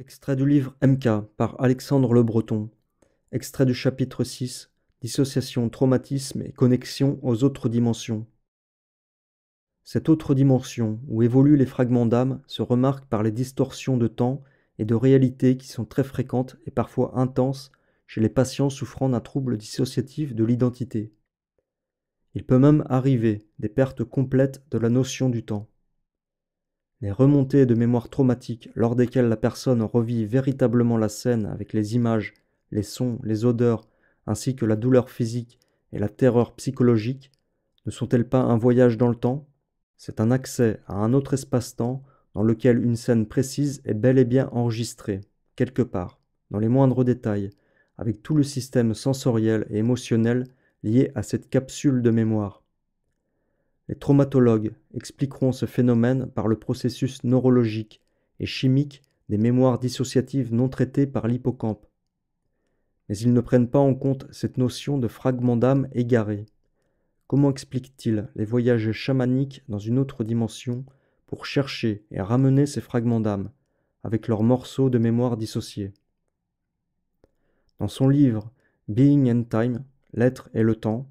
Extrait du livre MK par Alexandre Le Breton. Extrait du chapitre 6 Dissociation, traumatisme et connexion aux autres dimensions. Cette autre dimension où évoluent les fragments d'âme se remarque par les distorsions de temps et de réalité qui sont très fréquentes et parfois intenses chez les patients souffrant d'un trouble dissociatif de l'identité. Il peut même arriver des pertes complètes de la notion du temps les remontées de mémoire traumatique lors desquelles la personne revit véritablement la scène avec les images, les sons, les odeurs, ainsi que la douleur physique et la terreur psychologique, ne sont-elles pas un voyage dans le temps C'est un accès à un autre espace-temps dans lequel une scène précise est bel et bien enregistrée, quelque part, dans les moindres détails, avec tout le système sensoriel et émotionnel lié à cette capsule de mémoire. Les traumatologues expliqueront ce phénomène par le processus neurologique et chimique des mémoires dissociatives non traitées par l'hippocampe. Mais ils ne prennent pas en compte cette notion de fragment d'âme égaré. Comment expliquent-ils les voyages chamaniques dans une autre dimension pour chercher et ramener ces fragments d'âme, avec leurs morceaux de mémoire dissociés Dans son livre Being and Time, L'être et le temps,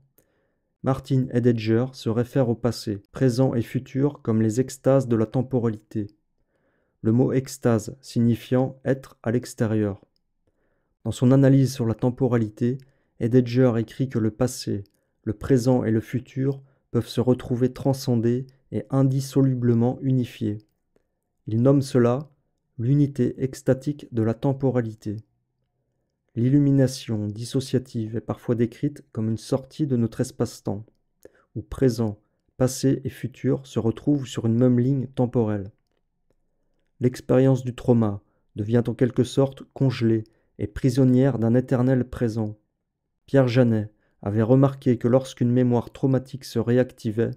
Martin Heidegger se réfère au passé, présent et futur comme les extases de la temporalité. Le mot extase signifiant être à l'extérieur. Dans son analyse sur la temporalité, Heidegger écrit que le passé, le présent et le futur peuvent se retrouver transcendés et indissolublement unifiés. Il nomme cela l'unité extatique de la temporalité. L'illumination dissociative est parfois décrite comme une sortie de notre espace-temps, où présent, passé et futur se retrouvent sur une même ligne temporelle. L'expérience du trauma devient en quelque sorte congelée et prisonnière d'un éternel présent. Pierre Janet avait remarqué que lorsqu'une mémoire traumatique se réactivait,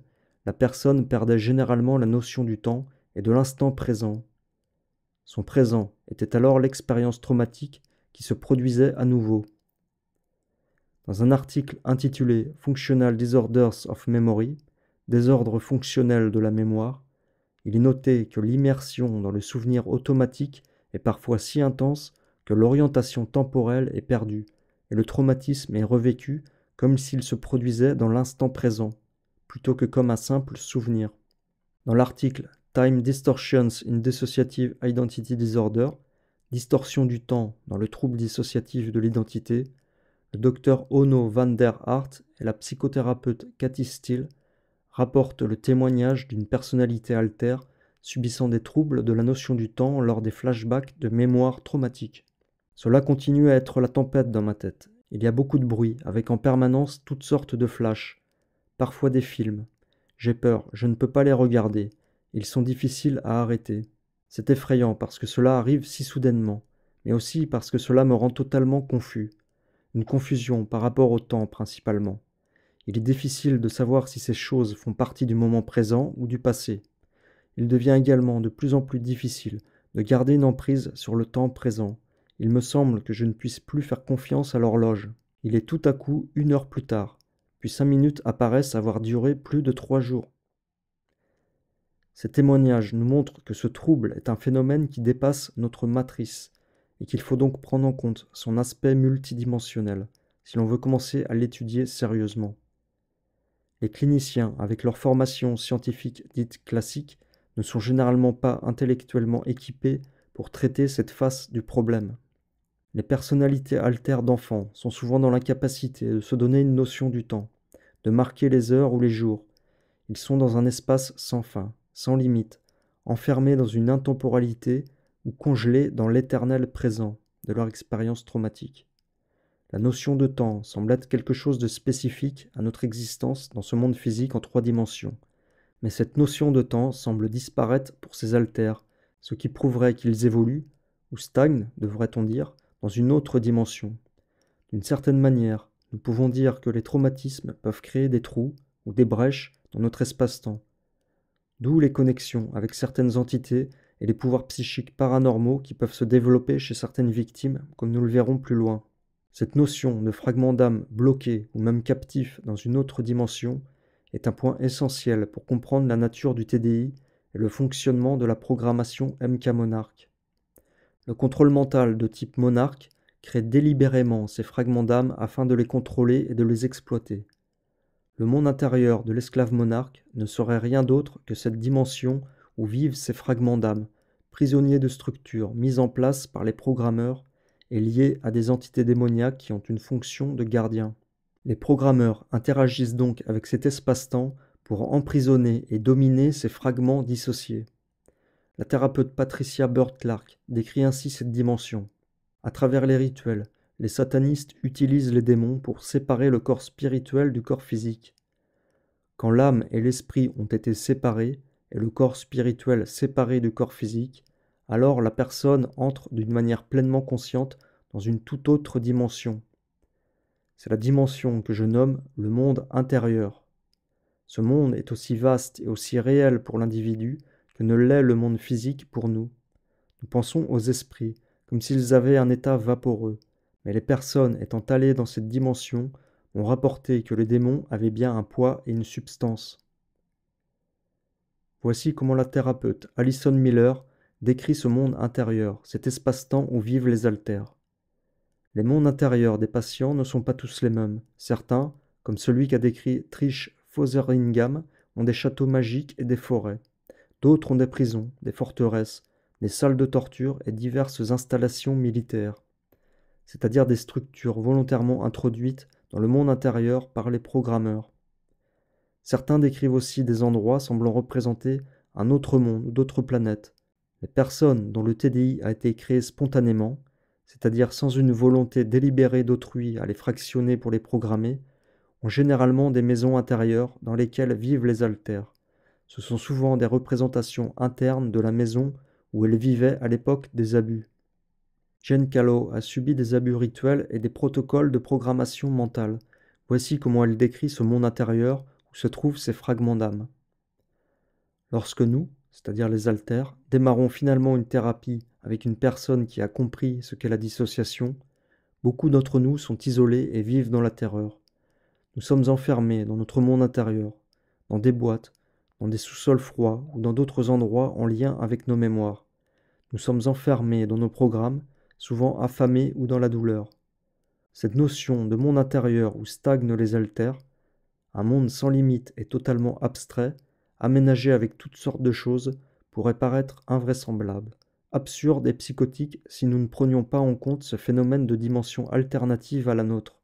la personne perdait généralement la notion du temps et de l'instant présent. Son présent était alors l'expérience traumatique qui se produisait à nouveau. Dans un article intitulé Functional Disorders of Memory, Désordre fonctionnels de la mémoire, il est noté que l'immersion dans le souvenir automatique est parfois si intense que l'orientation temporelle est perdue et le traumatisme est revécu comme s'il se produisait dans l'instant présent, plutôt que comme un simple souvenir. Dans l'article Time Distortions in Dissociative Identity Disorder, Distorsion du temps dans le trouble dissociatif de l'identité, le docteur Ono van der Hart et la psychothérapeute Cathy Steele rapportent le témoignage d'une personnalité altère subissant des troubles de la notion du temps lors des flashbacks de mémoire traumatique. Cela continue à être la tempête dans ma tête. Il y a beaucoup de bruit, avec en permanence toutes sortes de flashs, parfois des films. J'ai peur, je ne peux pas les regarder, ils sont difficiles à arrêter. C'est effrayant parce que cela arrive si soudainement, mais aussi parce que cela me rend totalement confus. Une confusion par rapport au temps principalement. Il est difficile de savoir si ces choses font partie du moment présent ou du passé. Il devient également de plus en plus difficile de garder une emprise sur le temps présent. Il me semble que je ne puisse plus faire confiance à l'horloge. Il est tout à coup une heure plus tard, puis cinq minutes apparaissent avoir duré plus de trois jours. Ces témoignages nous montrent que ce trouble est un phénomène qui dépasse notre matrice et qu'il faut donc prendre en compte son aspect multidimensionnel si l'on veut commencer à l'étudier sérieusement. Les cliniciens, avec leur formation scientifique dite classique, ne sont généralement pas intellectuellement équipés pour traiter cette face du problème. Les personnalités altères d'enfants sont souvent dans l'incapacité de se donner une notion du temps, de marquer les heures ou les jours. Ils sont dans un espace sans fin sans limite, enfermés dans une intemporalité ou congelés dans l'éternel présent de leur expérience traumatique. La notion de temps semble être quelque chose de spécifique à notre existence dans ce monde physique en trois dimensions. Mais cette notion de temps semble disparaître pour ces altères, ce qui prouverait qu'ils évoluent, ou stagnent, devrait-on dire, dans une autre dimension. D'une certaine manière, nous pouvons dire que les traumatismes peuvent créer des trous ou des brèches dans notre espace-temps, d'où les connexions avec certaines entités et les pouvoirs psychiques paranormaux qui peuvent se développer chez certaines victimes, comme nous le verrons plus loin. Cette notion de fragment d'âme bloqué ou même captif dans une autre dimension est un point essentiel pour comprendre la nature du TDI et le fonctionnement de la programmation MK Monarch. Le contrôle mental de type monarque crée délibérément ces fragments d'âme afin de les contrôler et de les exploiter. Le monde intérieur de l'esclave monarque ne serait rien d'autre que cette dimension où vivent ces fragments d'âme, prisonniers de structures mises en place par les programmeurs et liés à des entités démoniaques qui ont une fonction de gardien. Les programmeurs interagissent donc avec cet espace-temps pour emprisonner et dominer ces fragments dissociés. La thérapeute Patricia Burt Clark décrit ainsi cette dimension. À travers les rituels, les satanistes utilisent les démons pour séparer le corps spirituel du corps physique. Quand l'âme et l'esprit ont été séparés, et le corps spirituel séparé du corps physique, alors la personne entre d'une manière pleinement consciente dans une toute autre dimension. C'est la dimension que je nomme le monde intérieur. Ce monde est aussi vaste et aussi réel pour l'individu que ne l'est le monde physique pour nous. Nous pensons aux esprits, comme s'ils avaient un état vaporeux, mais les personnes étant allées dans cette dimension ont rapporté que le démon avait bien un poids et une substance. Voici comment la thérapeute Alison Miller décrit ce monde intérieur, cet espace-temps où vivent les altères. Les mondes intérieurs des patients ne sont pas tous les mêmes. Certains, comme celui qu'a décrit Trish Fotheringham, ont des châteaux magiques et des forêts. D'autres ont des prisons, des forteresses, des salles de torture et diverses installations militaires c'est-à-dire des structures volontairement introduites dans le monde intérieur par les programmeurs. Certains décrivent aussi des endroits semblant représenter un autre monde ou d'autres planètes. Les personnes dont le TDI a été créé spontanément, c'est-à-dire sans une volonté délibérée d'autrui à les fractionner pour les programmer, ont généralement des maisons intérieures dans lesquelles vivent les altères. Ce sont souvent des représentations internes de la maison où elles vivaient à l'époque des abus. Callow a subi des abus rituels et des protocoles de programmation mentale. Voici comment elle décrit ce monde intérieur où se trouvent ces fragments d'âme. Lorsque nous, c'est-à-dire les altères, démarrons finalement une thérapie avec une personne qui a compris ce qu'est la dissociation, beaucoup d'entre nous sont isolés et vivent dans la terreur. Nous sommes enfermés dans notre monde intérieur, dans des boîtes, dans des sous-sols froids ou dans d'autres endroits en lien avec nos mémoires. Nous sommes enfermés dans nos programmes souvent affamés ou dans la douleur. Cette notion de monde intérieur où stagnent les altères, un monde sans limite et totalement abstrait, aménagé avec toutes sortes de choses, pourrait paraître invraisemblable, absurde et psychotique si nous ne prenions pas en compte ce phénomène de dimension alternative à la nôtre.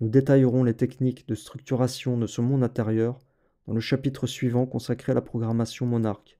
Nous détaillerons les techniques de structuration de ce monde intérieur dans le chapitre suivant consacré à la programmation monarque.